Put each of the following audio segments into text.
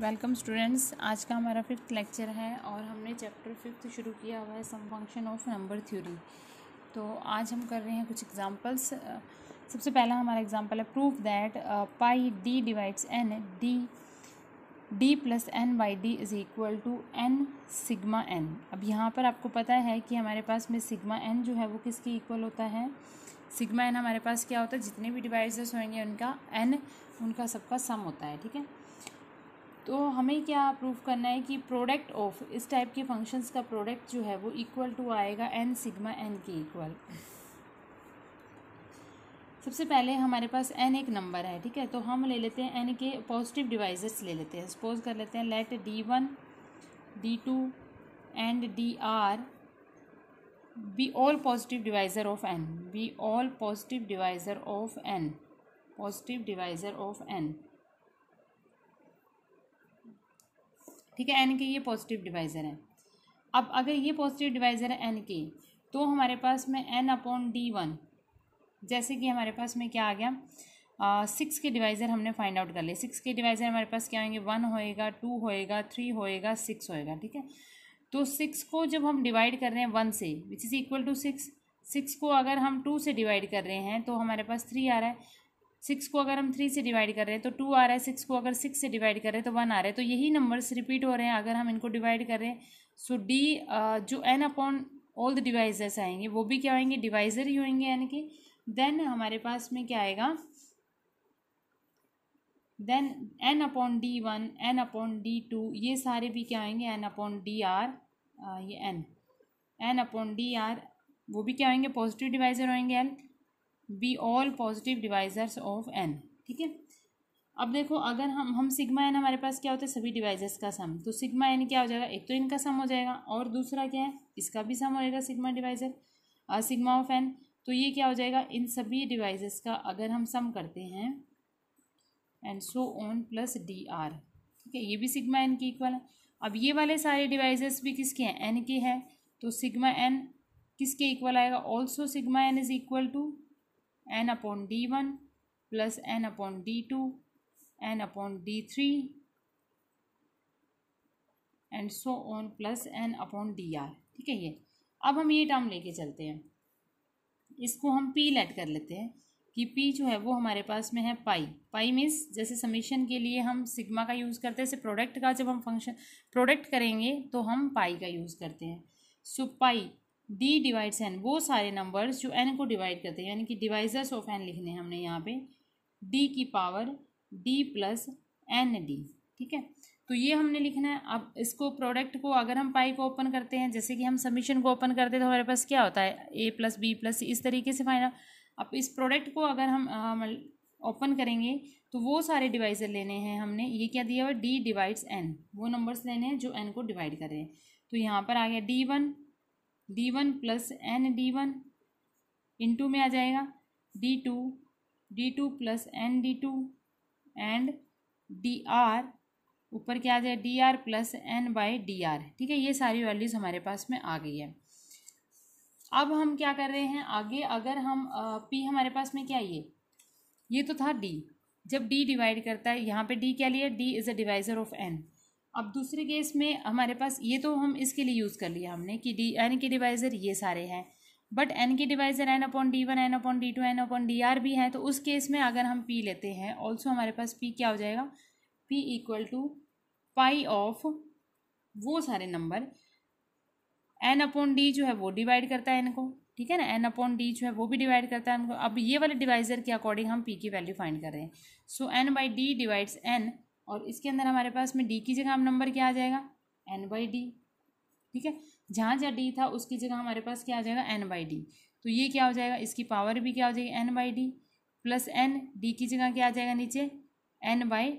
welcome students आज का हमारा फिफ्थ लेक्चर है और हमने चैप्टर फिफ्थ शुरू किया हुआ है sum function of number theory तो आज हम कर रहे हैं कुछ एग्जांपल्स सबसे पहला हमारा एग्जांपल है proof that pi d divides n d d plus n by d is equal to n sigma n अब यहाँ पर आपको पता है कि हमारे पास में सिग्मा एन जो है वो किसकी इक्वल होता है सिग्मा एन हमारे पास क्या होता है जितने भी डिवाइसेस होंगे उनका एन उनका सबका सम होता है ठीक है तो हमें क्या प्रूव करना है कि प्रोडक्ट ऑफ इस टाइप के फंक्शंस का प्रोडक्ट जो है वो इक्वल टू आएगा एन सिग्मा एन के इक्वल सबसे पहले हमारे पास एन एक नंबर है ठीक है तो हम ले लेते हैं एन के पॉजिटिव डिवाइजर्स ले लेते हैं सपोज कर लेते हैं let d one d two and d r be all positive divisor of n be all positive divisor of n positive divisor of n ठीक है एन के ये पॉजिटिव डिवाइज़र है अब अगर ये पॉजिटिव डिवाइज़र है एन के तो हमारे पास में एन अपॉन डी वन जैसे कि हमारे पास में क्या आ गया सिक्स के डिवाइज़र हमने फाइंड आउट कर लिए सिक्स के डिवाइज़र हमारे पास क्या होंगे वन होएगा टू होएगा थ्री होएगा सिक्स होएगा ठीक है तो सिक्स को जब हम डिवाइड कर रहे हैं वन से which is equal to six six को अगर हम टू से डिवाइड कर रहे हैं तो हमारे पास थ्री आ रहा है सिक्स को अगर हम थ्री से डिवाइड कर रहे हैं तो टू आ रहा है सिक्स को अगर सिक्स से डिवाइड कर रहे हैं तो वन आ रहा है तो यही नंबर्स रिपीट हो रहे हैं अगर हम इनको डिवाइड कर रहे हैं सो so डी uh, जो n upon all the divisors आएंगे वो भी क्या आएंगे डिवाइजर ही होंगे यानी कि देन हमारे पास में क्या आएगा then n upon d one n upon d two ये सारे भी क्या आएंगे एन अपॉन डी आर ये n n upon d r वो भी क्या होंगे पॉजिटिव डिवाइजर होंगे n be all positive divisors of n ठीक है अब देखो अगर हम हम सिग्मा एन हमारे पास क्या होता है सभी डिवाइजर्स का सम तो सिग्मा एन क्या हो जाएगा एक तो इनका सम हो जाएगा और दूसरा क्या है इसका भी सम हो जाएगा सिग्मा डिवाइजर और सिग्मा ऑफ एन तो ये क्या हो जाएगा इन सभी डिवाइजेस का अगर हम सम करते हैं and so on plus d r ठीक है ये भी सिग्मा एन की इक्वल है अब ये वाले सारे डिवाइजेस भी किसके हैं एन के हैं तो सिग्मा एन किसके इक्वल आएगा also sigma n is equal to n upon d one plus n upon d two n upon d three and so on plus n upon d r ठीक है ये अब हम ये टर्म लेके चलते हैं इसको हम पी लेट कर लेते हैं कि पी जो है वो हमारे पास में है पाई पाई मीन्स जैसे समीशन के लिए हम सिग्मा का यूज़ करते हैं जैसे प्रोडक्ट का जब हम फंक्शन प्रोडक्ट करेंगे तो हम पाई का यूज़ करते हैं so pi d divides n वो सारे नंबर्स जो एन को डिवाइड करते हैं यानी कि डिवाइजर्स ऑफ एन लिखने हैं हमने यहाँ पे डी की power d plus n d ठीक है तो ये हमने लिखना है अब इसको प्रोडक्ट को अगर हम पाई को ओपन करते हैं जैसे कि हम सबमिशन को ओपन करते हैं तो हमारे पास क्या होता है ए प्लस बी प्लस इस तरीके से फाइनल अब इस प्रोडक्ट को अगर हम ओपन करेंगे तो वो सारे डिवाइजर लेने हैं हमने ये क्या दिया हुआ डी डिवाइड्स एन वो नंबर्स लेने हैं जो एन को डिवाइड कर रहे हैं तो यहाँ पर आ गया d one d one plus n d one into में आ जाएगा d two d two plus n d two and d r ऊपर क्या आ जाए d r plus n by d r ठीक है ये सारी वैल्यूज़ हमारे पास में आ गई है अब हम क्या कर रहे हैं आगे अगर हम पी हमारे पास में क्या ये ये तो था डी जब डी डिवाइड करता है यहाँ पे डी क्या लिया d is a divisor of n अब दूसरे केस में हमारे पास ये तो हम इसके लिए यूज़ कर लिया हमने कि डी एन के डिवाइज़र ये सारे हैं बट एन के divisor n upon d one n upon d two n upon d r भी हैं तो उस केस में अगर हम पी लेते हैं ऑल्सो हमारे पास पी क्या हो जाएगा p equal to pi of वो सारे नंबर एन अपॉन डी जो है वो डिवाइड करता है इनको ठीक है ना एन अपॉन डी जो है वो भी डिवाइड करता है इनको अब ये वाले डिवाइज़र के अकॉर्डिंग हम पी की वैल्यू फाइंड कर रहे हैं so n by d divides n और इसके अंदर हमारे पास में डी की जगह हम नंबर क्या आ जाएगा एन बाई डी ठीक है जहाँ जहाँ डी था उसकी जगह हमारे पास क्या आ जाएगा एन बाई डी तो ये क्या हो जाएगा इसकी पावर भी क्या हो जाएगी n by d plus n d की जगह क्या आ जाएगा नीचे एन बाई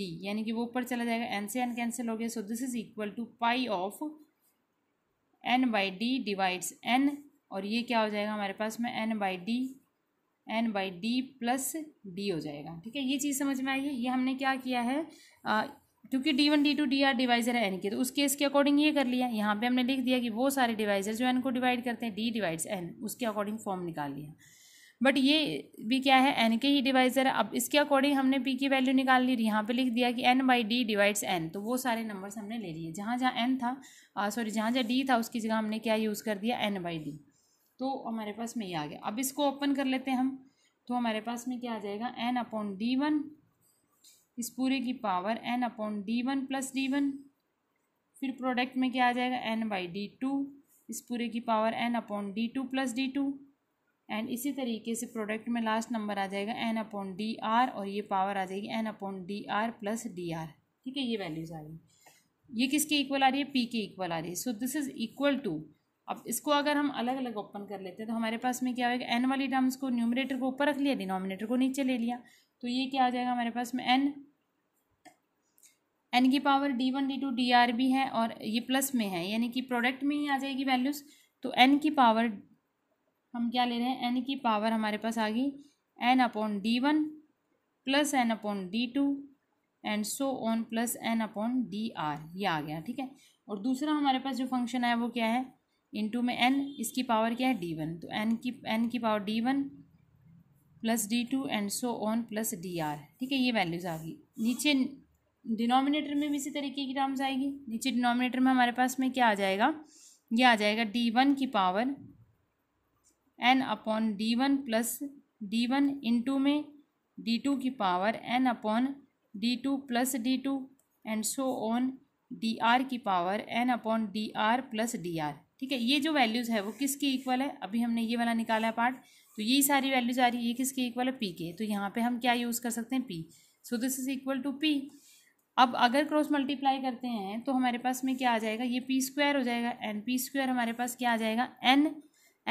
डी यानी कि वो ऊपर चला जाएगा एन से एन कैंसिल हो गया so this is equal to pi of n by d divides n और ये क्या हो जाएगा हमारे पास में n by d n by d plus d हो जाएगा ठीक है ये चीज़ समझ में आई है ये हमने क्या किया है क्योंकि d one d two d r divisor है एन के तो उस केस के अकॉर्डिंग ये कर लिया यहाँ पे हमने लिख दिया कि वो सारे डिवाइजर जो एन को डिवाइड करते हैं डी डिवाइड्स एन उसके अकॉर्डिंग फॉर्म निकाल लिया बट ये भी क्या है एन के ही डिवाइजर है अब इसके अकॉर्डिंग हमने पी की वैल्यू निकाल ली यहाँ पे लिख दिया कि n by d divides n तो वो सारे नंबर्स हमने ले लिए जहाँ जहाँ एन था सॉरी जहाँ जहाँ डी था उसकी जगह हमने क्या यूज़ कर दिया एन बाई डी तो हमारे पास में ये आ गया अब इसको ओपन कर लेते हैं हम तो हमारे पास में क्या आ जाएगा एन अपॉन डी वन इस पूरे की power n upon d one plus d one फिर प्रोडक्ट में क्या आ जाएगा एन बाई डी टू इस पूरे की power n upon d two plus d two and इसी तरीके से प्रोडक्ट में लास्ट नंबर आ जाएगा एन अपॉन डी आर और ये पावर आ जाएगी n upon d r plus d r ठीक है ये वैल्यूज आ रही ये किसके इक्वल आ रही है पी के इक्वल आ रही है so this is equal to अब इसको अगर हम अलग अलग ओपन कर लेते हैं तो हमारे पास में क्या होगा एन वाली टर्म्स को न्यूमिनेटर को ऊपर रख लिया डिनोमिनेटर को नीचे ले लिया तो ये क्या आ जाएगा हमारे पास में एन एन की power d one d two d r भी है और ये प्लस में है यानी कि प्रोडक्ट में ही आ जाएगी वैल्यूज़ तो एन की पावर हम क्या ले रहे हैं एन की पावर हमारे पास आ गई n upon d one plus n upon d two and so on plus n upon d r ये आ गया ठीक है और दूसरा हमारे पास जो फंक्शन है वो क्या है इंटू में एन इसकी पावर क्या है डी वन तो एन की एन की power d one plus d two and so on plus d r ठीक है ये वैल्यूज़ आ गई नीचे डिनोमिनेटर में भी इसी तरीके की टर्म्स आएगी नीचे डिनोमिनेटर में हमारे पास में क्या आ जाएगा ये आ जाएगा डी वन की power n upon d one plus d one into में डी टू की power n upon d two plus d two and so on d r की power n upon d r plus d r ठीक है ये जो values है वो किसके इक्वल है अभी हमने ये वाला निकाला है पार्ट तो ये सारी वैल्यूज आ रही है ये किसके इक्वल है पी के तो यहाँ पे हम क्या यूज़ कर सकते हैं p so this is equal to p अब अगर क्रॉस मल्टीप्लाई करते हैं तो हमारे पास में क्या आ जाएगा ये पी स्क्वायर हो जाएगा एन पी स्क्वायर हमारे पास क्या आ जाएगा n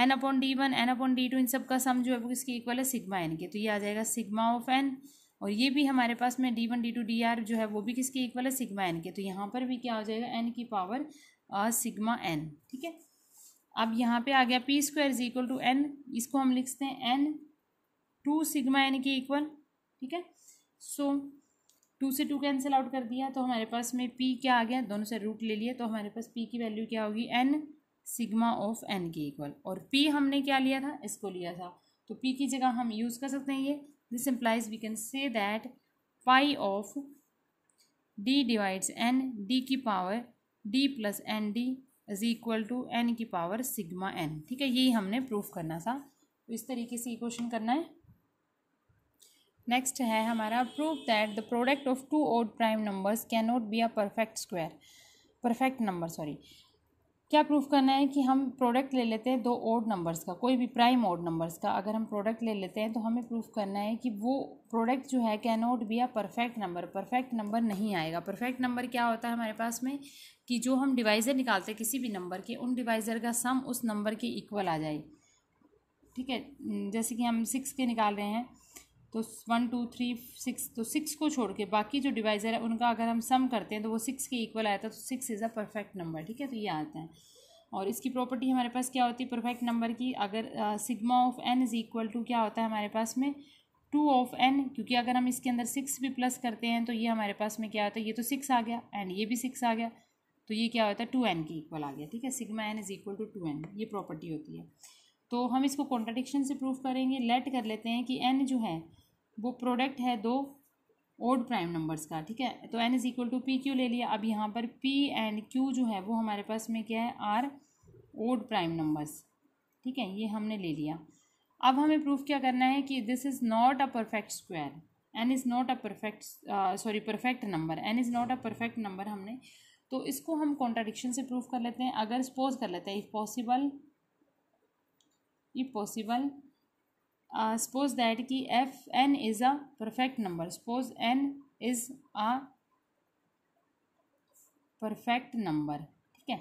n upon d one n upon d two इन सब का सम जो है वो किसके इक्वल है सिग्मा एन के तो ये आ जाएगा सिग्मा ऑफ एन और ये भी हमारे पास में d one d two d r जो है वो भी किसके इक्वल है सिग्मा एन के तो यहाँ पर भी क्या हो जाएगा एन की पावर सिग्मा एन ठीक है अब यहाँ पे आ गया p square is equal to n इसको हम लिखते हैं एन टू सिग्मा एन के इक्वल ठीक है सो टू से टू कैंसिल आउट कर दिया तो हमारे पास में पी क्या आ गया दोनों से रूट ले लिए तो हमारे पास पी की वैल्यू क्या होगी एन सिग्मा ऑफ एन के इक्वल और पी हमने क्या लिया था इसको लिया था तो पी की जगह हम यूज़ कर सकते हैं ये this implies we can say that pi of d divides n d की power d plus n d is equal to n की पावर सिग्मा एन ठीक है यही हमने प्रूफ करना था तो इस तरीके से ये क्वेश्चन करना है नेक्स्ट है हमारा proof that the product of two odd prime numbers can not be a perfect square perfect number sorry क्या प्रूफ करना है कि हम प्रोडक्ट ले लेते हैं दो ओड नंबर्स का कोई भी प्राइम ओड नंबर्स का अगर हम प्रोडक्ट ले लेते हैं तो हमें प्रूफ करना है कि वो प्रोडक्ट जो है can not be a perfect number perfect number नहीं आएगा परफेक्ट नंबर क्या होता है हमारे पास में कि जो हम डिवाइज़र निकालते हैं किसी भी नंबर के उन डिवाइज़र का सम उस नंबर के इक्वल आ जाए ठीक है जैसे कि हम सिक्स के निकाल रहे हैं तो वन टू थ्री सिक्स तो सिक्स को छोड़ के बाकी जो डिवाइज़र है उनका अगर हम सम करते हैं तो वो सिक्स के इक्वल आया था तो six is a perfect number ठीक है तो ये आता है और इसकी प्रॉपर्टी हमारे पास क्या होती है परफेक्ट नंबर की अगर sigma of n is equal to क्या होता है हमारे पास में टू ऑफ एन क्योंकि अगर हम इसके अंदर सिक्स भी प्लस करते हैं तो ये हमारे पास में क्या होता है ये तो सिक्स आ गया एंड ये भी सिक्स आ गया तो ये क्या होता है टू एन के इक्वल आ गया ठीक है sigma n is equal to two n ये प्रॉपर्टी होती है तो हम इसको कॉन्ट्राडिक्शन से प्रूव करेंगे लेट कर लेते हैं कि एन जो है वो प्रोडक्ट है दो ओड प्राइम नंबर्स का ठीक है तो n is equal to p q ले लिया अब यहाँ पर पी एंड क्यू जो है वो हमारे पास में क्या है आर ओड प्राइम नंबर्स ठीक है ये हमने ले लिया अब हमें प्रूफ क्या करना है कि this is not a perfect square n is not a perfect sorry perfect number n is not a perfect number हमने तो इसको हम कॉन्ट्राडिक्शन से प्रूफ कर लेते हैं अगर सपोज कर लेते हैं if possible if possible suppose uh, that कि f n is a perfect number suppose n is a perfect number ठीक है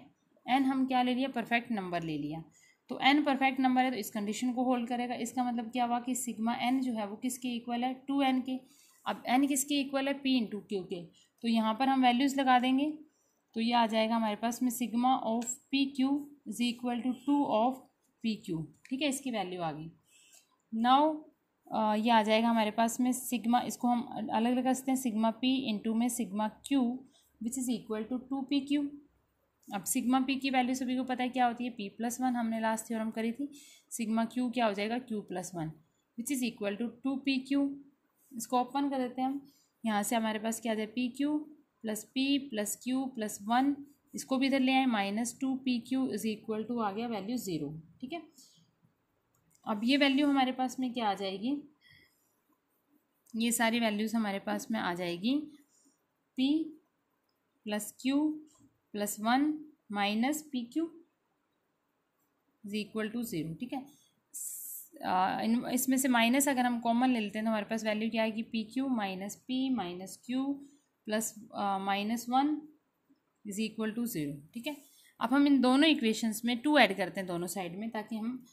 एन हम क्या ले लिया परफेक्ट नंबर ले लिया तो एन परफेक्ट नंबर है तो इस कंडीशन को होल्ड करेगा इसका मतलब क्या हुआ कि सिग्मा एन जो है वो किसके इक्वल है टू एन के अब एन किसके इक्वल है पी इन टू क्यू के तो यहाँ पर हम वैल्यूज़ लगा देंगे तो ये आ जाएगा हमारे पास में sigma of p q is equal to two of p q ठीक है इसकी वैल्यू आ गई नाउ ये आ जाएगा हमारे पास में सिग्मा इसको हम अलग अलग सकते हैं सिग्मा पी इंटू में sigma q which is equal to two p q अब सिग्मा पी की वैल्यू सभी को पता है क्या होती है पी प्लस वन हमने लास्ट थ्योरम करी थी सिग्मा क्यू क्या हो जाएगा q plus one which is equal to two p q इसको ओपन कर देते हैं हम यहाँ से हमारे पास क्या आ जाए P q plus p plus q plus one इसको भी इधर ले आए minus two p q is equal to आ गया वैल्यू ज़ीरो ठीक है अब ये वैल्यू हमारे पास में क्या आ जाएगी ये सारी वैल्यूज़ हमारे पास में आ जाएगी p plus q plus one minus p q is equal to zero ठीक है इसमें से माइनस अगर हम कॉमन ले लेते हैं तो हमारे पास वैल्यू क्या आएगी P Q minus P minus Q plus minus one is equal to zero ठीक है अब हम इन दोनों इक्वेशंस में टू ऐड करते हैं दोनों साइड में ताकि हम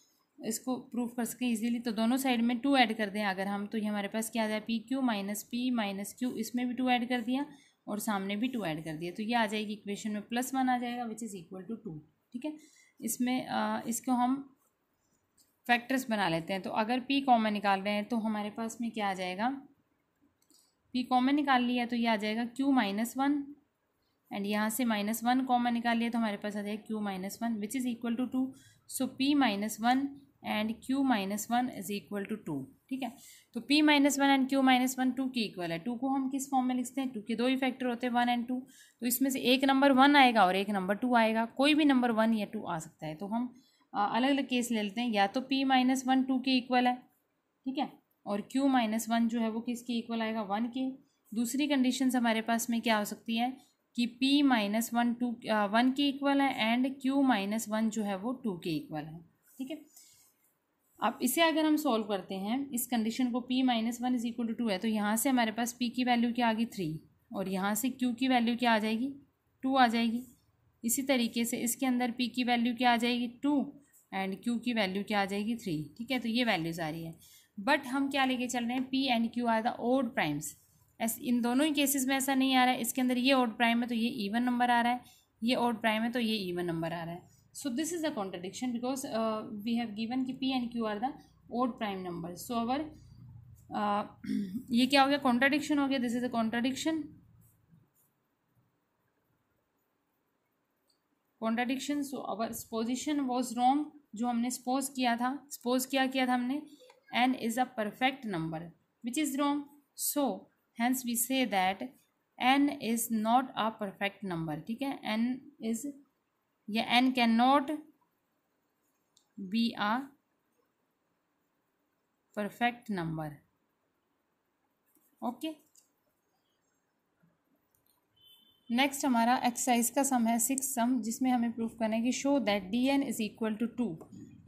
इसको प्रूफ कर सकें इजीली तो दोनों साइड में टू ऐड कर दें अगर हम तो ये हमारे पास क्या आ जाए P Q minus P minus Q इसमें भी टू ऐड कर दिया और सामने भी टू ऐड कर दिया तो ये आ जाएगी इक्वेशन में प्लस वन आ जाएगा which is equal to two ठीक है इसमें आ, इसको हम फैक्टर्स बना लेते हैं तो अगर पी कॉमन निकाल रहे हैं तो हमारे पास में क्या आ जाएगा पी कॉमन निकाल लिया तो ये आ जाएगा क्यू माइनस वन एंड यहाँ से माइनस वन कॉमन निकाल लिया तो हमारे पास आ जाएगा Q minus one which is equal to two so P minus one and Q minus one is equal to two ठीक है तो P minus one and Q minus one two की इक्वल है टू को हम किस फॉर्म में लिखते हैं टू के दो ही फैक्टर होते हैं वन एंड टू तो इसमें से एक नंबर वन आएगा और एक नंबर टू आएगा कोई भी नंबर वन या टू आ सकता है तो हम अलग अलग केस ले लेते हैं या तो पी माइनस वन टू के इक्वल है ठीक है और क्यू माइनस वन जो है वो किसके इक्वल आएगा वन के दूसरी कंडीशन हमारे पास में क्या हो सकती है कि p minus one two one के इक्वल है एंड q माइनस वन जो है वो टू के इक्वल है ठीक है अब इसे अगर हम सॉल्व करते हैं इस कंडीशन को P minus one is equal to two है तो यहाँ से हमारे पास पी की वैल्यू क्या आ गई थ्री और यहाँ से क्यू की वैल्यू क्या आ जाएगी टू आ जाएगी इसी तरीके से इसके अंदर पी की वैल्यू क्या आ जाएगी टू एंड क्यू की वैल्यू क्या आ जाएगी थ्री ठीक है तो ये वैल्यूज़ आ रही है बट हम क्या लेके चल रहे हैं P and Q are the odd primes ऐसे इन दोनों ही केसेस में ऐसा नहीं आ रहा है इसके अंदर ये ओड प्राइम है तो ये ईवन नंबर आ रहा है ये ओड प्राइम है तो ये ईवन नंबर आ रहा है so this is the contradiction because we have given given कि p and q are the odd prime numbers so our uh, ये क्या हो गया कॉन्ट्राडिक्शन हो गया this is a contradiction contradiction so our supposition was wrong जो हमने suppose किया था सपोज क्या किया था हमने N is a perfect number which is wrong so hence we say that N is not a perfect number ठीक है एन इज या N can not be a perfect number okay next हमारा exercise का sum है six सम जिसमें हमें proof करना है कि show that D N is equal to two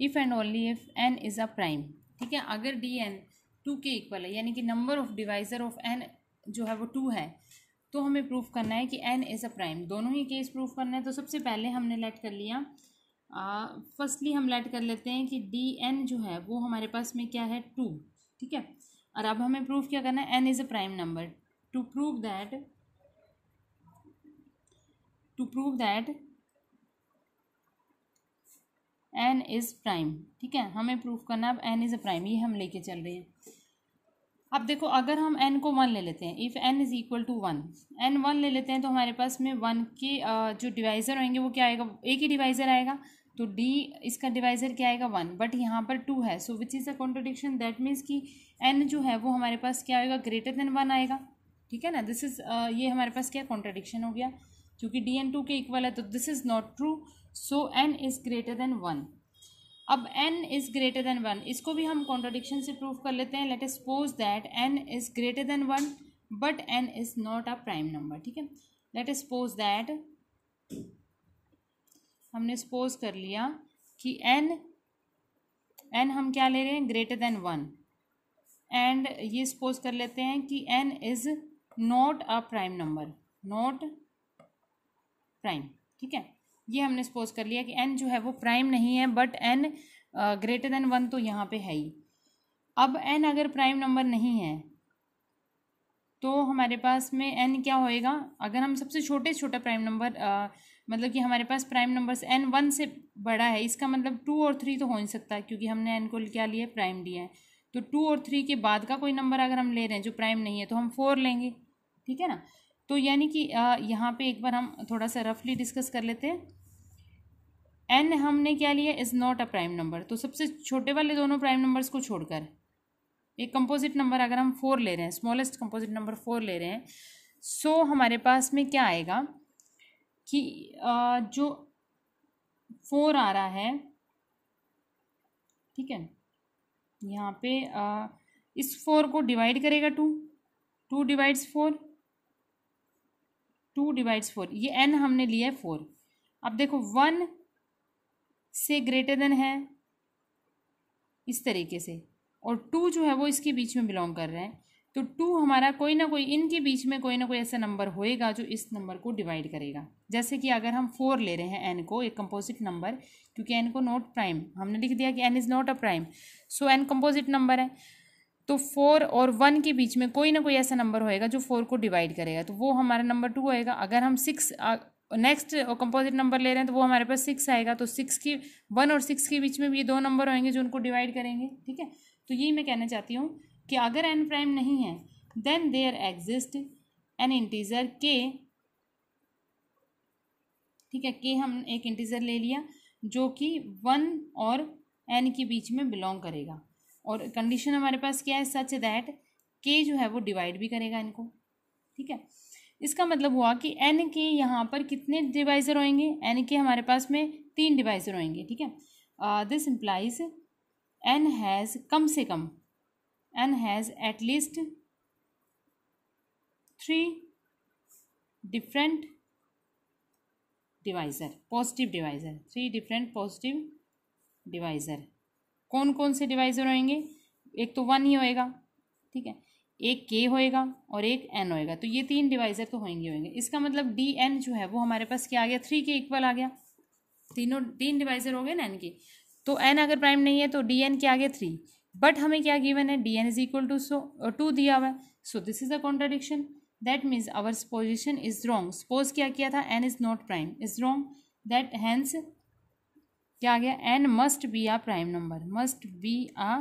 if and only if N is a prime ठीक है अगर डी एन टू के इक्वल है यानी कि number of divisor of N जो है वो टू है तो हमें प्रूफ करना है कि एन इज़ अ प्राइम दोनों ही केस प्रूफ करना है तो सबसे पहले हमने लेट कर लिया फर्स्टली हम लेट कर लेते हैं कि डी एन जो है वो हमारे पास में क्या है टू ठीक है और अब हमें प्रूफ क्या करना है N is a prime number to prove that to prove that N is prime ठीक है हमें प्रूफ करना अब एन इज़ अ प्राइम ये हम लेके चल रहे हैं अब देखो अगर हम एन को वन ले लेते हैं if N is equal to one N one ले लेते हैं तो हमारे पास में वन के जो डिवाइज़र होंगे वो क्या आएगा एक ही डिवाइज़र आएगा तो डी इसका डिवाइज़र क्या आएगा वन बट यहाँ पर टू है so which is a contradiction that means कि एन जो है वो हमारे पास क्या आएगा ग्रेटर देन वन आएगा ठीक है ना दिस इज़ ये हमारे पास क्या कॉन्ट्रोडिक्शन हो गया क्योंकि डी एन टू के इक्वल है तो this is not true so N is greater than one अब N is greater than one इसको भी हम कॉन्ट्रोडिक्शन से प्रूव कर लेते हैं let suppose that N is greater than one but N is not a prime number ठीक है लेट सपोज दैट हमने सपोज कर लिया कि एन एन हम क्या ले रहे हैं ग्रेटर देन वन एंड ये सपोज कर लेते हैं कि N is not a prime number not prime ठीक है ये हमने सपोज कर लिया कि एन जो है वो प्राइम नहीं है but N greater than one तो यहाँ पे है ही अब एन अगर प्राइम नंबर नहीं है तो हमारे पास में एन क्या होएगा अगर हम सबसे छोटे छोटा प्राइम नंबर uh, मतलब कि हमारे पास प्राइम नंबर्स एन वन से बड़ा है इसका मतलब टू और थ्री तो हो नहीं सकता क्योंकि हमने एन को क्या लिया प्राइम लिया है तो टू और थ्री के बाद का कोई नंबर अगर हम ले रहे हैं जो प्राइम नहीं है तो हम फोर लेंगे ठीक है ना तो यानी कि यहाँ पे एक बार हम थोड़ा सा रफली डिस्कस कर लेते हैं एन हमने क्या लिया is not a prime number तो सबसे छोटे वाले दोनों प्राइम नंबर्स को छोड़कर एक कंपोजिट नंबर अगर हम फोर ले रहे हैं स्मॉलेस्ट कंपोजिट नंबर फोर ले रहे हैं सो so, हमारे पास में क्या आएगा कि आ, जो फोर आ रहा है ठीक है यहाँ पे आ, इस फोर को डिवाइड करेगा two two divides four two divides four ये एन हमने लिया है फोर अब देखो वन से ग्रेटर देन है इस तरीके से और टू जो है वो इसके बीच में बिलोंग कर रहे हैं तो टू हमारा कोई ना कोई इनके बीच में कोई ना कोई ऐसा नंबर होएगा जो इस नंबर को डिवाइड करेगा जैसे कि अगर हम फोर ले रहे हैं एन को एक कंपोजिट नंबर क्योंकि एन को नॉट प्राइम हमने लिख दिया कि N is not a prime so N composite number है तो फोर और वन के बीच में कोई ना कोई ऐसा नंबर होएगा जो फोर को डिवाइड करेगा तो वो हमारा नंबर टू होएगा अगर हम सिक्स नेक्स्ट कंपोजिट नंबर ले रहे हैं तो वो हमारे पास सिक्स आएगा तो सिक्स की वन और सिक्स के बीच में भी ये दो नंबर होंगे जो उनको डिवाइड करेंगे ठीक है तो यही मैं कहना चाहती हूँ कि अगर एन प्राइम नहीं है then there exist an integer के ठीक है के हम एक इंटीजर ले लिया जो कि वन और एन के बीच में बिलोंग करेगा और कंडीशन हमारे पास क्या है सच दैट के जो है वो डिवाइड भी करेगा इनको ठीक है इसका मतलब हुआ कि एन के यहाँ पर कितने डिवाइज़र होंगे एन के हमारे पास में तीन डिवाइज़र होंगे ठीक है दिस इम्प्लाइज एन हैज़ कम से कम N has at least three different divisor positive divisor three different positive divisor कौन कौन से डिवाइजर होंगे एक तो वन ही होएगा ठीक है एक के होएगा और एक एन होएगा तो ये तीन डिवाइजर तो होंगे होंगे इसका मतलब डी एन जो है वो हमारे पास क्या आ गया थ्री के इक्वल आ गया तीनों तीन डिवाइजर हो गए ना एन के तो एन अगर प्राइम नहीं है तो डी एन के आ गया थ्री बट हमें क्या गिवन है D N is equal to so two दिया हुआ है so this is a contradiction that means our supposition is wrong suppose क्या किया था N is not prime is wrong that hence क्या आ गया N must be a prime number must be a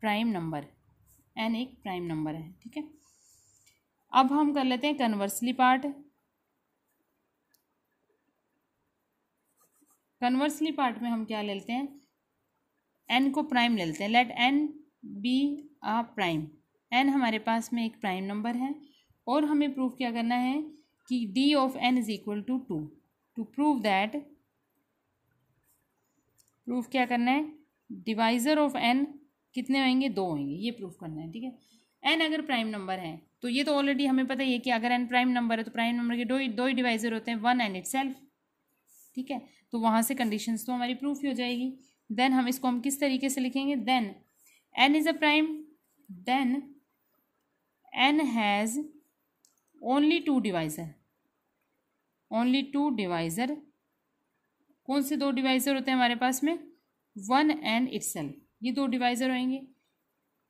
prime number N एक prime number है ठीक है अब हम कर लेते हैं कन्वर्सली पार्ट कन्वर्सली पार्ट में हम क्या ले लेते हैं एन को प्राइम ले लेते हैं let N be a prime N हमारे पास में एक प्राइम नंबर है और हमें प्रूफ क्या करना है कि D of N is equal to two to prove that proof क्या करना है डिवाइज़र ऑफ एन कितने होंगे दो होंगे ये प्रूफ करना है ठीक है एन अगर प्राइम नंबर है तो ये तो ऑलरेडी हमें पता ही है कि अगर एन प्राइम नंबर है तो प्राइम नंबर के दो दो ही डिवाइज़र होते हैं वन एंड इट ठीक है तो वहाँ से कंडीशन तो हमारी प्रूफ ही हो जाएगी देन हम इसको हम किस तरीके से लिखेंगे then N is a prime then N has only two divisor only two divisor कौन से दो डिवाइज़र होते हैं हमारे पास में वन एंड इट्सल ये दो डिवाइज़र होंगे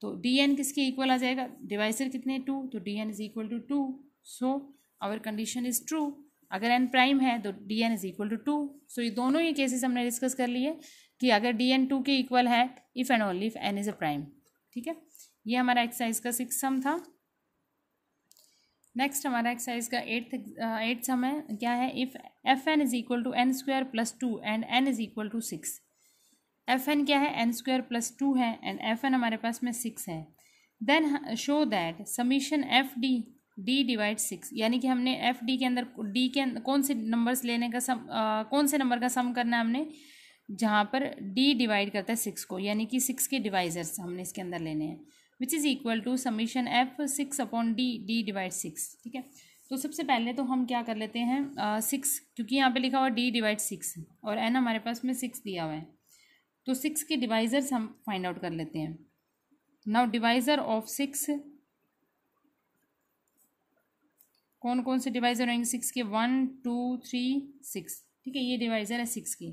तो डी एन किसके इक्वल आ जाएगा डिवाइजर कितने टू तो D N is equal to two so our condition is true अगर एन प्राइम है तो D N is equal to two so ये दोनों ही केसेस हमने डिस्कस कर लिए कि अगर डी एन टू के इक्वल है if and only if N is a prime ठीक है ये हमारा एक्सरसाइज का सिक्स सम था नेक्स्ट हमारा एक्सरसाइज का एट्थ एट्थ सम है क्या है if F N is equal to N square plus two and N is equal to six F N क्या है एन स्क्वायर प्लस टू है एंड एफ एन हमारे पास में सिक्स है then show that summation F D D divide six यानी कि हमने एफ डी के अंदर डी के अंदर कौन से नंबर्स लेने का सम आ, कौन से नंबर का सम करना है हमने जहाँ पर डी डिवाइड करता है सिक्स को यानी कि सिक्स के डिवाइजर्स हमने इसके अंदर लेने हैं which is equal to summation F six upon D D divide six ठीक है तो सबसे पहले तो हम क्या कर लेते हैं सिक्स क्योंकि यहाँ पे लिखा हुआ डी डिवाइड सिक्स और एन हमारे पास में सिक्स दिया हुआ है तो सिक्स के डिवाइज़र्स हम फाइंड आउट कर लेते हैं नाउ डिवाइज़र ऑफ सिक्स कौन कौन से डिवाइज़र होंगे सिक्स के वन टू थ्री सिक्स ठीक है ये डिवाइज़र है सिक्स के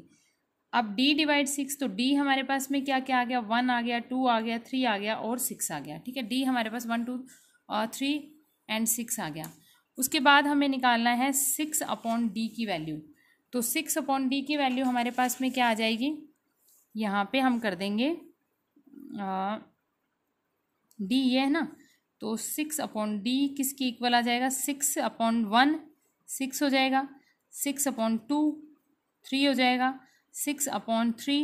अब डी डिवाइड सिक्स तो डी हमारे पास में क्या क्या आ गया वन आ गया टू आ गया थ्री आ गया और सिक्स आ गया ठीक है डी हमारे पास one two three and six आ गया उसके बाद हमें निकालना है सिक्स अपॉन डी की वैल्यू तो सिक्स अपॉन डी की वैल्यू हमारे पास में क्या आ जाएगी यहाँ पे हम कर देंगे डी ये है ना तो सिक्स अपॉन डी किसकी इक्वल आ जाएगा सिक्स अपॉन वन सिक्स हो जाएगा सिक्स अपॉन टू थ्री हो जाएगा सिक्स अपॉन थ्री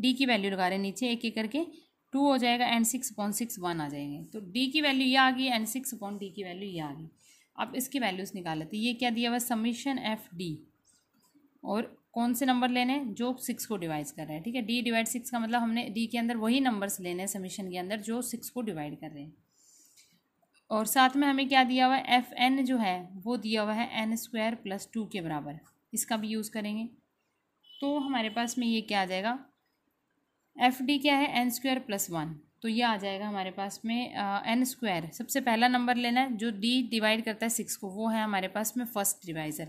डी की वैल्यू लगा रहे हैं नीचे एक एक करके टू हो जाएगा and six upon six one आ जाएंगे तो डी की वैल्यू ये आ गई एंड सिक्स अपॉन डी की वैल्यू ये आ गई अब इसकी वैल्यूज़ निकाल लेते ये क्या दिया हुआ समीशन एफ डी और कौन से नंबर लेने हैं जो सिक्स को डिवाइड कर रहे हैं ठीक है डी डिवाइड सिक्स का मतलब हमने डी के अंदर वही नंबर्स लेने हैं समीशन के अंदर जो सिक्स को डिवाइड कर रहे हैं और साथ में हमें क्या दिया हुआ है एफ एन जो है वो दिया हुआ है एन स्क्वायर प्लस टू के बराबर इसका भी यूज़ करेंगे तो हमारे पास में ये क्या आ जाएगा एफ डी क्या है एन स्क्वायर प्लस वन तो ये आ जाएगा हमारे पास में एन स्क्वायर सबसे पहला नंबर लेना है जो डी डिवाइड करता है सिक्स को वो है हमारे पास में फर्स्ट डिवाइज़र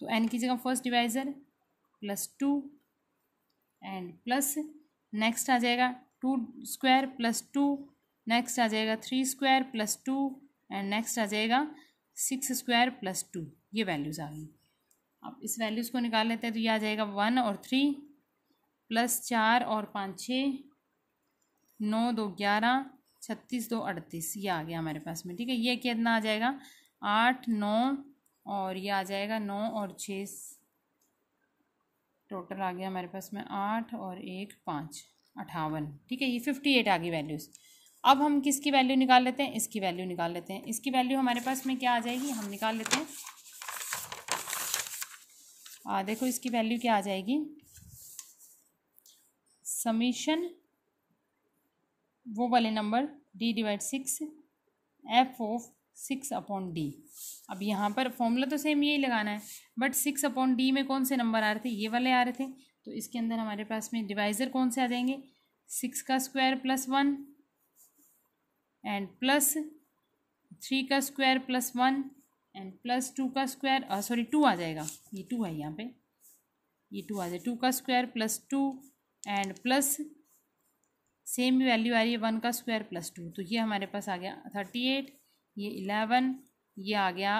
तो एन की जगह first divisor plus two and plus next आ जाएगा two square plus two next आ जाएगा three square plus two and next आ जाएगा सिक्स स्क्वायर प्लस टू ये वैल्यूज़ आ गई अब इस वैल्यूज़ को निकाल लेते हैं तो ये आ जाएगा वन और थ्री प्लस चार और पाँच छः नौ दो ग्यारह छत्तीस दो अड़तीस ये आ गया हमारे पास में ठीक है ये कितना आ जाएगा आठ नौ और ये आ जाएगा नौ और छ टोटल आ गया हमारे पास में आठ और एक पाँच अठावन ठीक है ये फिफ्टी एट आ गई वैल्यूज़ अब हम किसकी वैल्यू निकाल लेते हैं इसकी वैल्यू निकाल लेते हैं इसकी वैल्यू हमारे पास में क्या आ जाएगी हम निकाल लेते हैं आ देखो इसकी वैल्यू क्या आ जाएगी समीशन वो वाले number D divide six F of six upon D अब यहाँ पर फॉर्मूला तो सेम यही लगाना है बट सिक्स अपॉन डी में कौन से नंबर आ रहे थे ये वाले आ रहे थे तो इसके अंदर हमारे पास में डिवाइज़र कौन से आ जाएंगे सिक्स का square plus one and plus three का square plus one and plus two का स्क्वायर सॉरी टू आ जाएगा ये टू है यहाँ पे ये टू आ जाए टू का square plus two and plus same value आ रही है वन का स्क्वायर प्लस टू तो ये हमारे पास आ गया थर्टी एट ये इलेवन ये आ गया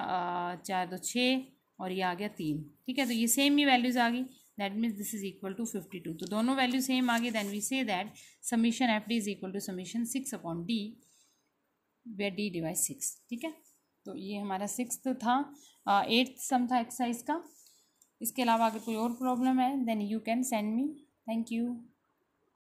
चार दो छः और ये आ गया तीन ठीक है तो ये सेम ही वैल्यूज़ आ गई that means this is equal to fifty two तो दोनों वैल्यू सेम आ गई then we say that summation F D is equal to summation six upon D where D divide six ठीक है तो ये हमारा सिक्स था एट्थ सम था एक्सरसाइज का इसके अलावा अगर कोई और प्रॉब्लम है then you can send me thank you